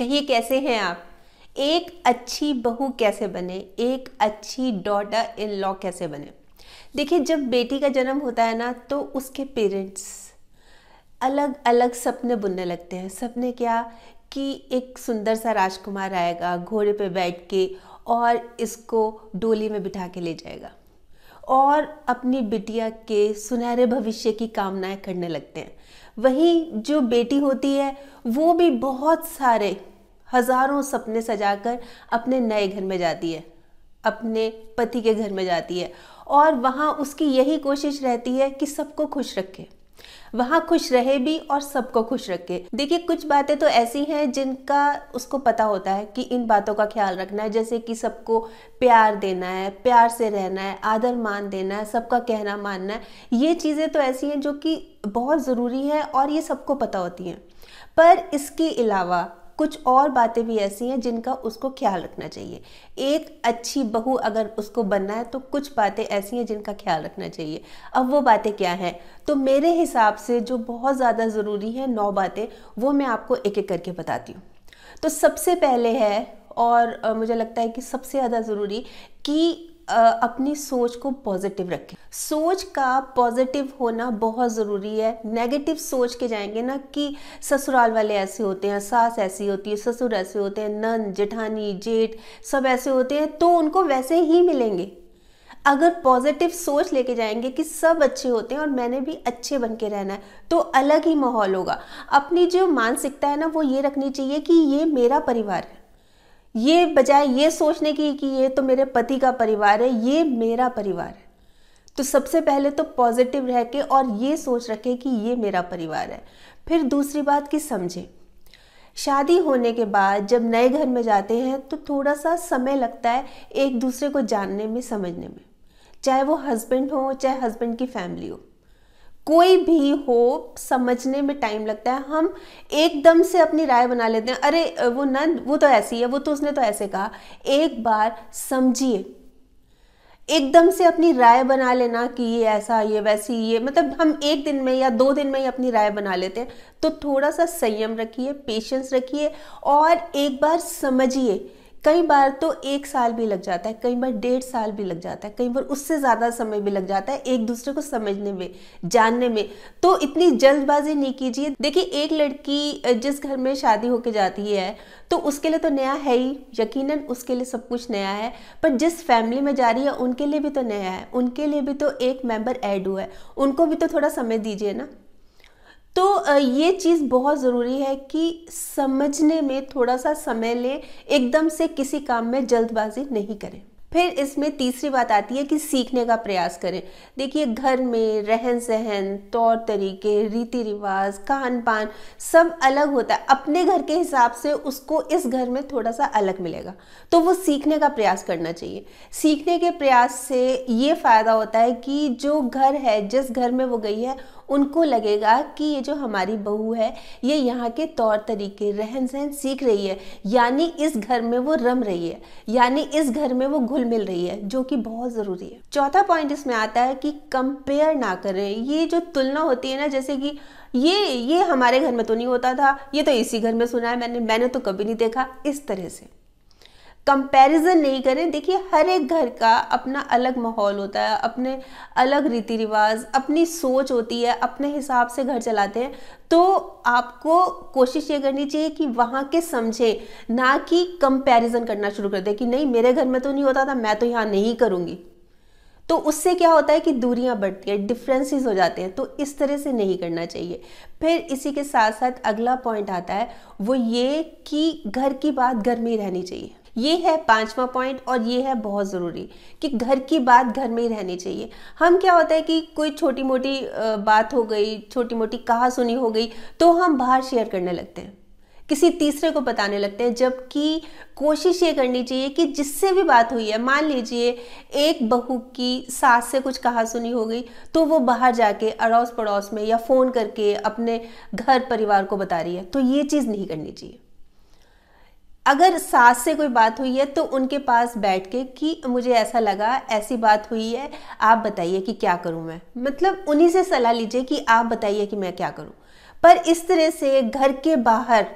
कहिए कैसे हैं आप एक अच्छी बहू कैसे बने एक अच्छी डॉटर इन लॉ कैसे बने देखिए जब बेटी का जन्म होता है ना तो उसके पेरेंट्स अलग अलग सपने बुनने लगते हैं सपने क्या कि एक सुंदर सा राजकुमार आएगा घोड़े पे बैठ के और इसको डोली में बिठा के ले जाएगा और अपनी बिटिया के सुनहरे भविष्य की कामनाएं करने लगते हैं वहीं जो बेटी होती है वो भी बहुत सारे हज़ारों सपने सजाकर अपने नए घर में जाती है अपने पति के घर में जाती है और वहाँ उसकी यही कोशिश रहती है कि सबको खुश रखे वहाँ खुश रहे भी और सबको खुश रखे देखिए कुछ बातें तो ऐसी हैं जिनका उसको पता होता है कि इन बातों का ख्याल रखना है जैसे कि सबको प्यार देना है प्यार से रहना है आदर मान देना है सबका कहना मानना है ये चीज़ें तो ऐसी हैं जो कि बहुत ज़रूरी है और ये सबको पता होती हैं पर इसके अलावा कुछ और बातें भी ऐसी हैं जिनका उसको ख्याल रखना चाहिए एक अच्छी बहू अगर उसको बनना है तो कुछ बातें ऐसी हैं जिनका ख्याल रखना चाहिए अब वो बातें क्या हैं तो मेरे हिसाब से जो बहुत ज़्यादा ज़रूरी है नौ बातें वो मैं आपको एक एक करके बताती हूँ तो सबसे पहले है और मुझे लगता है कि सबसे ज़्यादा ज़रूरी कि अपनी सोच को पॉजिटिव रखें सोच का पॉजिटिव होना बहुत ज़रूरी है नेगेटिव सोच के जाएंगे ना कि ससुराल वाले ऐसे होते हैं सास ऐसी होती है ससुर ऐसे होते हैं नन जेठानी जेठ सब ऐसे होते हैं तो उनको वैसे ही मिलेंगे अगर पॉजिटिव सोच लेके जाएंगे कि सब अच्छे होते हैं और मैंने भी अच्छे बन के रहना है तो अलग ही माहौल होगा अपनी जो मानसिकता है ना वो ये रखनी चाहिए कि ये मेरा परिवार है ये बजाय ये सोचने की कि ये तो मेरे पति का परिवार है ये मेरा परिवार है तो सबसे पहले तो पॉजिटिव रह के और ये सोच रखें कि ये मेरा परिवार है फिर दूसरी बात कि समझें शादी होने के बाद जब नए घर में जाते हैं तो थोड़ा सा समय लगता है एक दूसरे को जानने में समझने में चाहे वो हस्बैंड हो चाहे हस्बैंड की फैमिली हो कोई भी हो समझने में टाइम लगता है हम एकदम से अपनी राय बना लेते हैं अरे वो न वो तो ऐसी है वो तो उसने तो ऐसे कहा एक बार समझिए एकदम से अपनी राय बना लेना कि ये ऐसा ये वैसी ये मतलब हम एक दिन में या दो दिन में ही अपनी राय बना लेते हैं तो थोड़ा सा संयम रखिए पेशेंस रखिए और एक बार समझिए कई बार तो एक साल भी लग जाता है कई बार डेढ़ साल भी लग जाता है कई बार उससे ज़्यादा समय भी लग जाता है एक दूसरे को समझने में जानने में तो इतनी जल्दबाजी नहीं कीजिए देखिए एक लड़की जिस घर में शादी होकर जाती है तो उसके लिए तो नया है ही यकीनन उसके लिए सब कुछ नया है पर जिस फैमिली में जा रही है उनके लिए भी तो नया है उनके लिए भी तो एक मेंबर ऐड हुआ है उनको भी तो थोड़ा समय दीजिए ना तो ये चीज़ बहुत ज़रूरी है कि समझने में थोड़ा सा समय लें एकदम से किसी काम में जल्दबाजी नहीं करें फिर इसमें तीसरी बात आती है कि सीखने का प्रयास करें देखिए घर में रहन सहन तौर तरीके रीति रिवाज खान पान सब अलग होता है अपने घर के हिसाब से उसको इस घर में थोड़ा सा अलग मिलेगा तो वो सीखने का प्रयास करना चाहिए सीखने के प्रयास से ये फ़ायदा होता है कि जो घर है जिस घर में वो गई है उनको लगेगा कि ये जो हमारी बहू है ये यहाँ के तौर तरीके रहन सहन सीख रही है यानी इस घर में वो रम रही है यानी इस घर में वो घुल मिल रही है जो कि बहुत ज़रूरी है चौथा पॉइंट इसमें आता है कि कंपेयर ना करें ये जो तुलना होती है ना जैसे कि ये ये हमारे घर में तो नहीं होता था ये तो इसी घर में सुना है मैंने मैंने तो कभी नहीं देखा इस तरह से कंपैरिजन नहीं करें देखिए हर एक घर का अपना अलग माहौल होता है अपने अलग रीति रिवाज अपनी सोच होती है अपने हिसाब से घर चलाते हैं तो आपको कोशिश ये करनी चाहिए कि वहाँ के समझे ना कि कंपैरिजन करना शुरू कर दे कि नहीं मेरे घर में तो नहीं होता था मैं तो यहाँ नहीं करूँगी तो उससे क्या होता है कि दूरियां बढ़ती हैं डिफरेंसेस हो जाते हैं तो इस तरह से नहीं करना चाहिए फिर इसी के साथ साथ अगला पॉइंट आता है वो ये कि घर की बात घर में ही रहनी चाहिए ये है पांचवा पॉइंट और ये है बहुत ज़रूरी कि घर की बात घर में ही रहनी चाहिए हम क्या होता है कि कोई छोटी मोटी बात हो गई छोटी मोटी कहा सुनी हो गई तो हम बाहर शेयर करने लगते हैं किसी तीसरे को बताने लगते हैं जबकि कोशिश ये करनी चाहिए कि जिससे भी बात हुई है मान लीजिए एक बहू की सास से कुछ कहा सुनी हो गई तो वो बाहर जाके अड़ोस पड़ोस में या फ़ोन करके अपने घर परिवार को बता रही है तो ये चीज़ नहीं करनी चाहिए अगर सास से कोई बात हुई है तो उनके पास बैठ के कि मुझे ऐसा लगा ऐसी बात हुई है आप बताइए कि क्या करूं मैं मतलब उन्हीं से सलाह लीजिए कि आप बताइए कि मैं क्या करूं पर इस तरह से घर के बाहर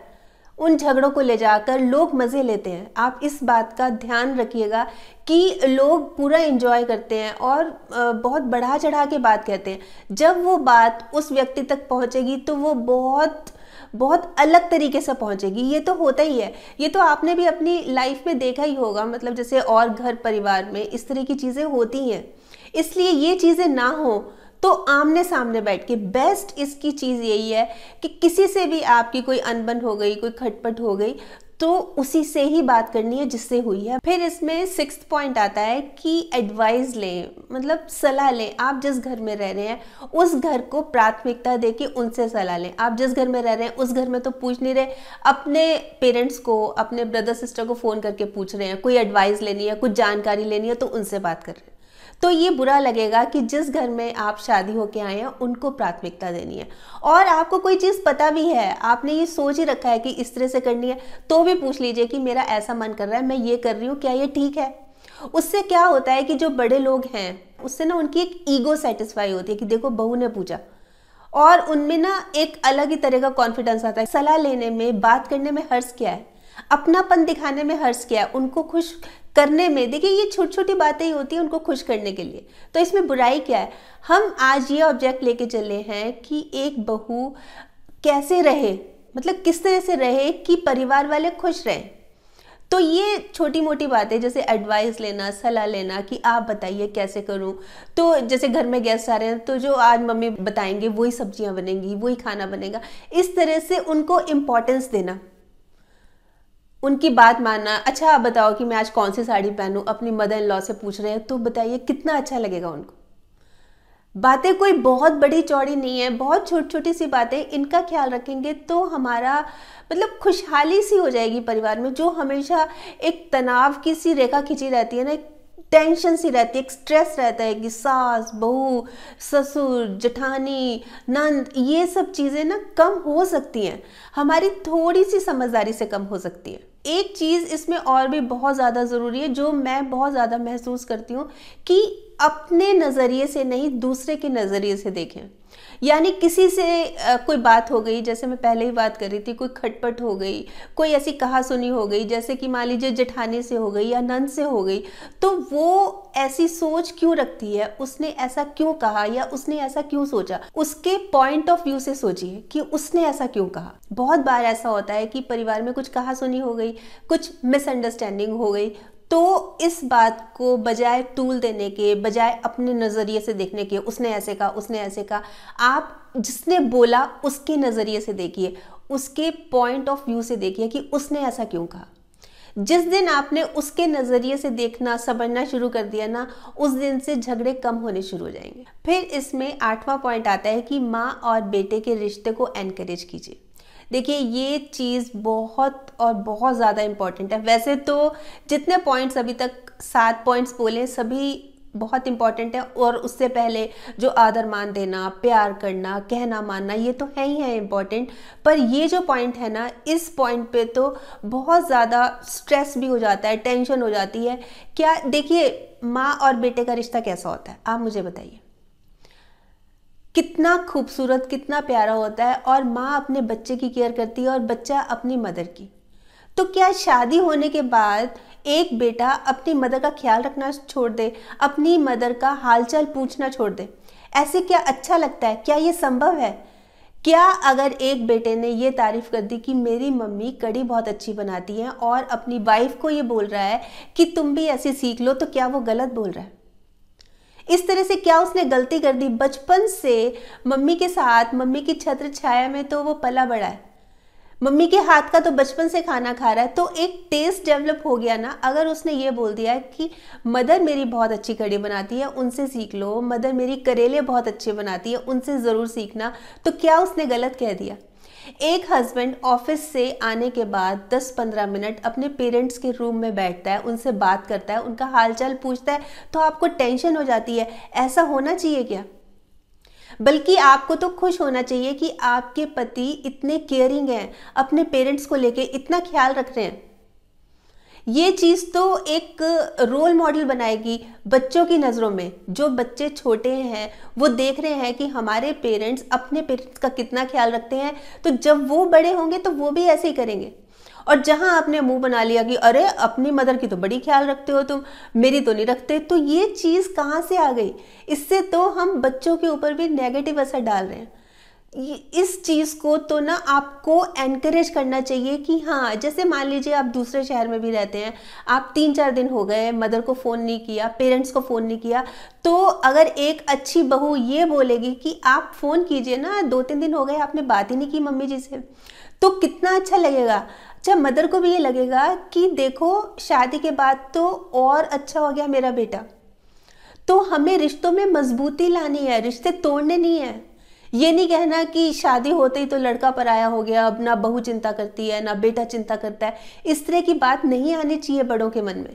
उन झगड़ों को ले जाकर लोग मज़े लेते हैं आप इस बात का ध्यान रखिएगा कि लोग पूरा इन्जॉय करते हैं और बहुत बढ़ा चढ़ा के बात कहते हैं जब वो बात उस व्यक्ति तक पहुँचेगी तो वो बहुत बहुत अलग तरीके से पहुँचेगी ये तो होता ही है ये तो आपने भी अपनी लाइफ में देखा ही होगा मतलब जैसे और घर परिवार में इस तरह की चीज़ें होती हैं इसलिए ये चीज़ें ना हो तो आमने सामने बैठ के बेस्ट इसकी चीज़ यही है कि किसी से भी आपकी कोई अनबन हो गई कोई खटपट हो गई तो उसी से ही बात करनी है जिससे हुई है फिर इसमें सिक्स पॉइंट आता है कि एडवाइस लें मतलब सलाह लें आप जिस घर में रह रहे हैं उस घर को प्राथमिकता दे के उनसे सलाह लें आप जिस घर में रह रहे हैं उस घर में तो पूछ नहीं रहे अपने पेरेंट्स को अपने ब्रदर सिस्टर को फ़ोन करके पूछ रहे हैं कोई एडवाइस लेनी है कुछ जानकारी लेनी है तो उनसे बात कर रहे हैं तो ये बुरा लगेगा कि जिस घर में आप शादी होके आए हैं उनको प्राथमिकता देनी है और आपको कोई चीज़ पता भी है आपने ये सोच ही रखा है कि इस तरह से करनी है तो भी पूछ लीजिए कि मेरा ऐसा मन कर रहा है मैं ये कर रही हूँ क्या ये ठीक है उससे क्या होता है कि जो बड़े लोग हैं उससे ना उनकी एक ईगो सेटिस्फाई होती है कि देखो बहू ने पूछा और उनमें ना एक अलग ही तरह का कॉन्फिडेंस आता है सलाह लेने में बात करने में हर्ष क्या है अपनापन दिखाने में हर्ष किया उनको खुश करने में देखिए ये छोटी छोटी बातें ही होती हैं उनको खुश करने के लिए तो इसमें बुराई क्या है हम आज ये ऑब्जेक्ट लेके चले हैं कि एक बहू कैसे रहे मतलब किस तरह से रहे कि परिवार वाले खुश रहें तो ये छोटी मोटी बातें जैसे एडवाइस लेना सलाह लेना कि आप बताइए कैसे करूं तो जैसे घर में गेस्ट आ रहे हैं तो जो आज मम्मी बताएंगे वही सब्जियां बनेंगी वही खाना बनेगा इस तरह से उनको इम्पोर्टेंस देना उनकी बात मानना अच्छा आप बताओ कि मैं आज कौन सी साड़ी पहनूँ अपनी मदर इन लॉ से पूछ रहे हैं तो बताइए कितना अच्छा लगेगा उनको बातें कोई बहुत बड़ी चौड़ी नहीं है बहुत छोटी छोटी सी बातें इनका ख्याल रखेंगे तो हमारा मतलब खुशहाली सी हो जाएगी परिवार में जो हमेशा एक तनाव की सी रेखा खींची रहती है ना एक टेंशन सी रहती है एक स्ट्रेस रहता है कि सास बहू ससुर जठानी नंद ये सब चीज़ें ना कम हो सकती हैं हमारी थोड़ी सी समझदारी से कम हो सकती है एक चीज़ इसमें और भी बहुत ज़्यादा ज़रूरी है जो मैं बहुत ज़्यादा महसूस करती हूँ कि अपने नज़रिए से नहीं दूसरे के नज़रिए से देखें यानी किसी से कोई बात हो गई जैसे मैं पहले ही बात कर रही थी कोई खटपट हो गई कोई ऐसी कहा सुनी हो गई जैसे कि मान लीजिए जेठानी से हो गई या नंद से हो गई तो वो ऐसी सोच क्यों रखती है उसने ऐसा क्यों कहा या उसने ऐसा क्यों सोचा उसके पॉइंट ऑफ व्यू से सोचिए कि उसने ऐसा क्यों कहा बहुत बार ऐसा होता है कि परिवार में कुछ कहा सुनी हो गई कुछ मिसअंडरस्टैंडिंग हो गई तो इस बात को बजाय टूल देने के बजाय अपने नज़रिए से देखने के उसने ऐसे कहा उसने ऐसे कहा आप जिसने बोला उसके नज़रिए से देखिए उसके पॉइंट ऑफ व्यू से देखिए कि उसने ऐसा क्यों कहा जिस दिन आपने उसके नज़रिए से देखना समझना शुरू कर दिया ना उस दिन से झगड़े कम होने शुरू हो जाएंगे फिर इसमें आठवां पॉइंट आता है कि माँ और बेटे के रिश्ते को एनकरेज कीजिए देखिए ये चीज़ बहुत और बहुत ज़्यादा इम्पॉर्टेंट है वैसे तो जितने पॉइंट्स अभी तक सात पॉइंट्स बोले सभी बहुत इंपॉर्टेंट है और उससे पहले जो आदर मान देना प्यार करना कहना मानना ये तो है ही है इम्पॉर्टेंट पर ये जो पॉइंट है ना इस पॉइंट पे तो बहुत ज़्यादा स्ट्रेस भी हो जाता है टेंशन हो जाती है क्या देखिए माँ और बेटे का रिश्ता कैसा होता है आप मुझे बताइए कितना खूबसूरत कितना प्यारा होता है और माँ अपने बच्चे की केयर करती है और बच्चा अपनी मदर की तो क्या शादी होने के बाद एक बेटा अपनी मदर का ख्याल रखना छोड़ दे अपनी मदर का हालचाल पूछना छोड़ दे ऐसे क्या अच्छा लगता है क्या ये संभव है क्या अगर एक बेटे ने ये तारीफ़ कर दी कि मेरी मम्मी कड़ी बहुत अच्छी बनाती है और अपनी वाइफ को ये बोल रहा है कि तुम भी ऐसे सीख लो तो क्या वो गलत बोल रहा है इस तरह से क्या उसने गलती कर दी बचपन से मम्मी के साथ मम्मी की छत्र छाया में तो वो पला बड़ा है मम्मी के हाथ का तो बचपन से खाना खा रहा है तो एक टेस्ट डेवलप हो गया ना अगर उसने ये बोल दिया कि मदर मेरी बहुत अच्छी कड़ी बनाती है उनसे सीख लो मदर मेरी करेले बहुत अच्छे बनाती है उनसे ज़रूर सीखना तो क्या उसने गलत कह दिया एक हस्बैंड ऑफिस से आने के बाद 10-15 मिनट अपने पेरेंट्स के रूम में बैठता है उनसे बात करता है उनका हालचाल पूछता है तो आपको टेंशन हो जाती है ऐसा होना चाहिए क्या बल्कि आपको तो खुश होना चाहिए कि आपके पति इतने केयरिंग हैं अपने पेरेंट्स को लेके इतना ख्याल रख रहे हैं ये चीज़ तो एक रोल मॉडल बनाएगी बच्चों की नज़रों में जो बच्चे छोटे हैं वो देख रहे हैं कि हमारे पेरेंट्स अपने पेरेंट्स का कितना ख्याल रखते हैं तो जब वो बड़े होंगे तो वो भी ऐसे ही करेंगे और जहाँ आपने मुंह बना लिया कि अरे अपनी मदर की तो बड़ी ख्याल रखते हो तुम मेरी तो नहीं रखते तो ये चीज़ कहाँ से आ गई इससे तो हम बच्चों के ऊपर भी नेगेटिव असर डाल रहे हैं इस चीज़ को तो ना आपको एनकरेज करना चाहिए कि हाँ जैसे मान लीजिए आप दूसरे शहर में भी रहते हैं आप तीन चार दिन हो गए मदर को फ़ोन नहीं किया पेरेंट्स को फ़ोन नहीं किया तो अगर एक अच्छी बहू ये बोलेगी कि आप फ़ोन कीजिए ना दो तीन दिन हो गए आपने बात ही नहीं की मम्मी जी से तो कितना अच्छा लगेगा अच्छा मदर को भी ये लगेगा कि देखो शादी के बाद तो और अच्छा हो गया मेरा बेटा तो हमें रिश्तों में मजबूती लानी है रिश्ते तोड़ने नहीं है ये नहीं कहना कि शादी होते ही तो लड़का पराया हो गया अब ना बहू चिंता करती है ना बेटा चिंता करता है इस तरह की बात नहीं आनी चाहिए बड़ों के मन में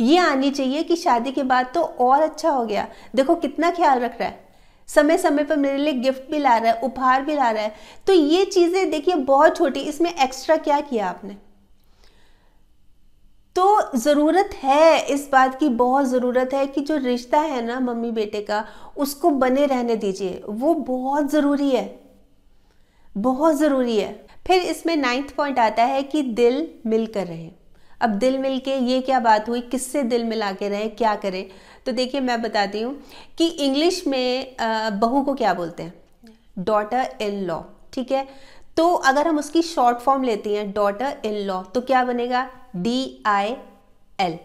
ये आनी चाहिए कि शादी के बाद तो और अच्छा हो गया देखो कितना ख्याल रख रहा है समय समय पर मेरे लिए गिफ्ट भी ला रहा है उपहार भी ला रहा है तो ये चीज़ें देखिए बहुत छोटी इसमें एक्स्ट्रा क्या किया आपने तो ज़रूरत है इस बात की बहुत ज़रूरत है कि जो रिश्ता है ना मम्मी बेटे का उसको बने रहने दीजिए वो बहुत ज़रूरी है बहुत ज़रूरी है फिर इसमें नाइन्थ पॉइंट आता है कि दिल मिल कर रहें अब दिल मिल के ये क्या बात हुई किससे दिल मिला के रहें क्या करें तो देखिए मैं बताती हूँ कि इंग्लिश में बहू को क्या बोलते हैं डॉटर इन लॉ ठीक है तो अगर हम उसकी शॉर्ट फॉर्म लेते हैं डॉटर इन लॉ तो क्या बनेगा डी आई एल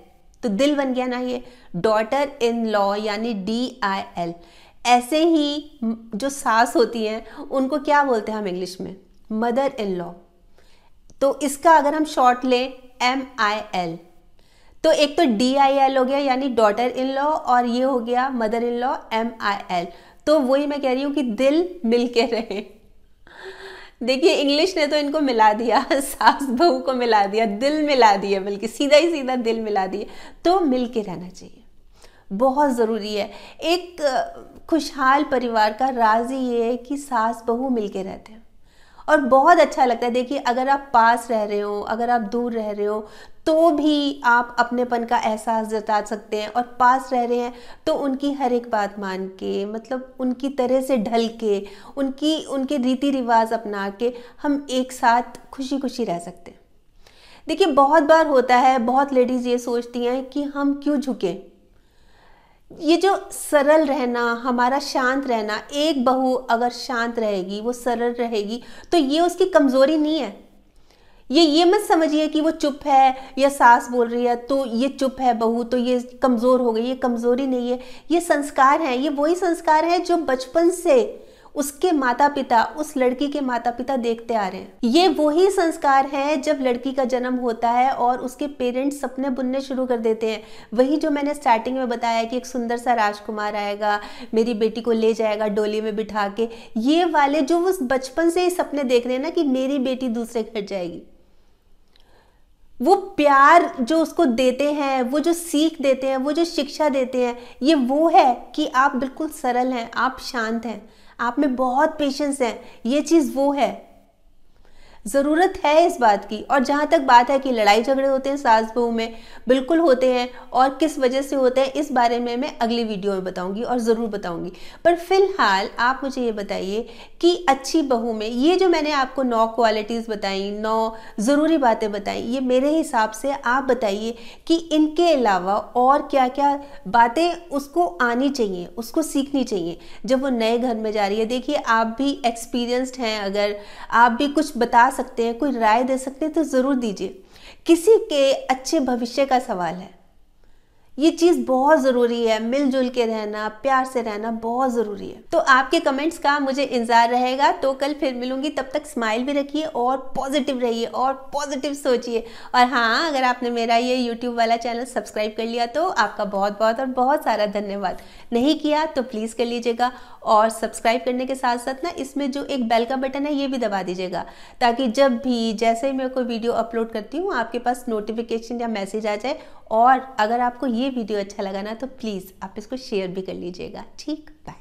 तो दिल बन गया ना ये डॉटर इन लॉ यानी डी आई एल ऐसे ही जो सास होती हैं उनको क्या बोलते हैं हम इंग्लिश में मदर इन लॉ तो इसका अगर हम शॉर्ट लें एम आई एल तो एक तो डी आई एल हो गया यानी डॉटर इन लॉ और ये हो गया mother in law M I L तो वही मैं कह रही हूँ कि दिल मिल के रहे देखिए इंग्लिश ने तो इनको मिला दिया सास बहू को मिला दिया दिल मिला दिया बल्कि सीधा ही सीधा दिल मिला दिए तो मिल के रहना चाहिए बहुत ज़रूरी है एक खुशहाल परिवार का राज ये है कि सास बहू मिल के रहते हैं और बहुत अच्छा लगता है देखिए अगर आप पास रह रहे हो अगर आप दूर रह रहे हो तो भी आप अपनेपन का एहसास जता सकते हैं और पास रह रहे हैं तो उनकी हर एक बात मान के मतलब उनकी तरह से ढल के उनकी उनके रीति रिवाज अपना के हम एक साथ खुशी खुशी रह सकते हैं देखिए बहुत बार होता है बहुत लेडीज़ ये सोचती हैं कि हम क्यों झुकें ये जो सरल रहना हमारा शांत रहना एक बहू अगर शांत रहेगी वो सरल रहेगी तो ये उसकी कमज़ोरी नहीं है ये ये मत समझिए कि वो चुप है या सास बोल रही है तो ये चुप है बहू तो ये कमज़ोर हो गई ये कमज़ोरी नहीं है ये संस्कार है ये वही संस्कार है जो बचपन से उसके माता पिता उस लड़की के माता पिता देखते आ रहे हैं ये वही संस्कार है जब लड़की का जन्म होता है और उसके पेरेंट्स सपने बुनने शुरू कर देते हैं वही जो मैंने स्टार्टिंग में बताया कि एक सुंदर सा राजकुमार आएगा मेरी बेटी को ले जाएगा डोली में बिठा के ये वाले जो उस बचपन से ही सपने देख रहे हैं ना कि मेरी बेटी दूसरे घर जाएगी वो प्यार जो उसको देते हैं वो जो सीख देते हैं वो जो शिक्षा देते हैं ये वो है कि आप बिल्कुल सरल हैं आप शांत हैं आप में बहुत पेशेंस है ये चीज़ वो है ज़रूरत है इस बात की और जहाँ तक बात है कि लड़ाई झगड़े होते हैं सास बहू में बिल्कुल होते हैं और किस वजह से होते हैं इस बारे में मैं अगली वीडियो में बताऊँगी और ज़रूर बताऊँगी पर फिलहाल आप मुझे ये बताइए कि अच्छी बहू में ये जो मैंने आपको नौ क्वालिटीज़ बताई नौ ज़रूरी बातें बताई ये मेरे हिसाब से आप बताइए कि इनके अलावा और क्या क्या बातें उसको आनी चाहिए उसको सीखनी चाहिए जब वो नए घर में जा रही है देखिए आप भी एक्सपीरियंस्ड हैं अगर आप भी कुछ बता सकते हैं कोई राय दे सकते हैं तो ज़रूर दीजिए किसी के अच्छे भविष्य का सवाल है ये चीज़ बहुत ज़रूरी है मिलजुल के रहना प्यार से रहना बहुत ज़रूरी है तो आपके कमेंट्स का मुझे इंतज़ार रहेगा तो कल फिर मिलूंगी तब तक स्माइल भी रखिए और पॉजिटिव रहिए और पॉजिटिव सोचिए और हाँ अगर आपने मेरा ये यूट्यूब वाला चैनल सब्सक्राइब कर लिया तो आपका बहुत बहुत और बहुत सारा धन्यवाद नहीं किया तो प्लीज़ कर लीजिएगा और सब्सक्राइब करने के साथ साथ ना इसमें जो एक बेल का बटन है ये भी दबा दीजिएगा ताकि जब भी जैसे ही मैं कोई वीडियो अपलोड करती हूँ आपके पास नोटिफिकेशन या मैसेज आ जाए और अगर आपको ये वीडियो अच्छा लगा ना तो प्लीज़ आप इसको शेयर भी कर लीजिएगा ठीक बाय